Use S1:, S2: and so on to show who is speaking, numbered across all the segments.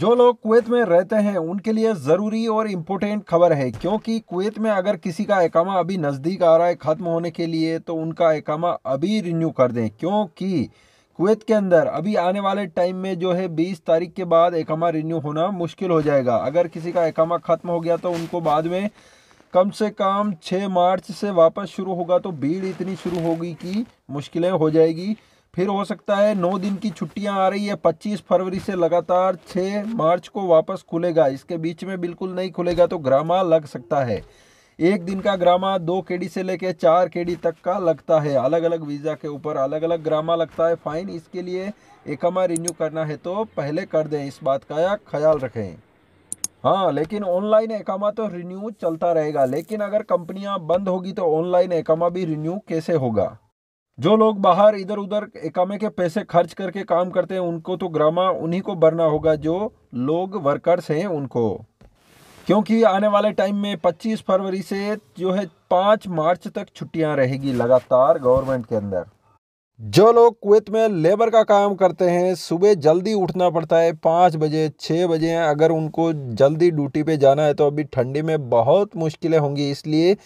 S1: जो लोग कुवैत में रहते हैं उनके लिए ज़रूरी और इम्पोर्टेंट खबर है क्योंकि कुवैत में अगर किसी का एकामा अभी नज़दीक आ रहा है ख़त्म होने के लिए तो उनका एकामा अभी रिन्यू कर दें क्योंकि कुवैत के अंदर अभी आने वाले टाइम में जो है 20 तारीख के बाद एकामा रिन्यू होना मुश्किल हो जाएगा अगर किसी का एकामा ख़त्म हो गया तो उनको बाद में कम से कम छः मार्च से वापस शुरू होगा तो भीड़ इतनी शुरू होगी कि मुश्किलें हो जाएगी फिर हो सकता है नौ दिन की छुट्टियां आ रही है पच्चीस फरवरी से लगातार छः मार्च को वापस खुलेगा इसके बीच में बिल्कुल नहीं खुलेगा तो ग्रामा लग सकता है एक दिन का ग्रामा दो केडी से लेकर चार केडी तक का लगता है अलग अलग वीज़ा के ऊपर अलग अलग ग्रामा लगता है फाइन इसके लिए एकमा रिन्यू करना है तो पहले कर दें इस बात का ख्याल रखें हाँ लेकिन ऑनलाइन एकामा तो रिन्यू चलता रहेगा लेकिन अगर कंपनियां बंद होगी तो ऑनलाइन एकामा भी रिन्यू कैसे होगा जो लोग बाहर इधर उधर एकामे के पैसे खर्च करके काम करते हैं उनको तो ग्रामा उन्हीं को भरना होगा जो लोग वर्कर्स हैं उनको क्योंकि आने वाले टाइम में 25 फरवरी से जो है 5 मार्च तक छुट्टियां रहेगी लगातार गवर्नमेंट के अंदर जो लोग कुवैत में लेबर का काम करते हैं सुबह जल्दी उठना पड़ता है पाँच बजे छः बजे अगर उनको जल्दी ड्यूटी पे जाना है तो अभी ठंडी में बहुत मुश्किलें होंगी इसलिए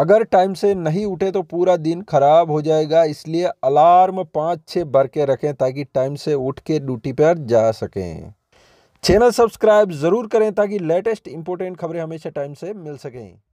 S1: अगर टाइम से नहीं उठे तो पूरा दिन ख़राब हो जाएगा इसलिए अलार्म पाँच छः भर के रखें ताकि टाइम से उठ के ड्यूटी पर जा सकें चैनल सब्सक्राइब ज़रूर करें ताकि लेटेस्ट इंपॉर्टेंट खबरें हमेशा टाइम से मिल सकें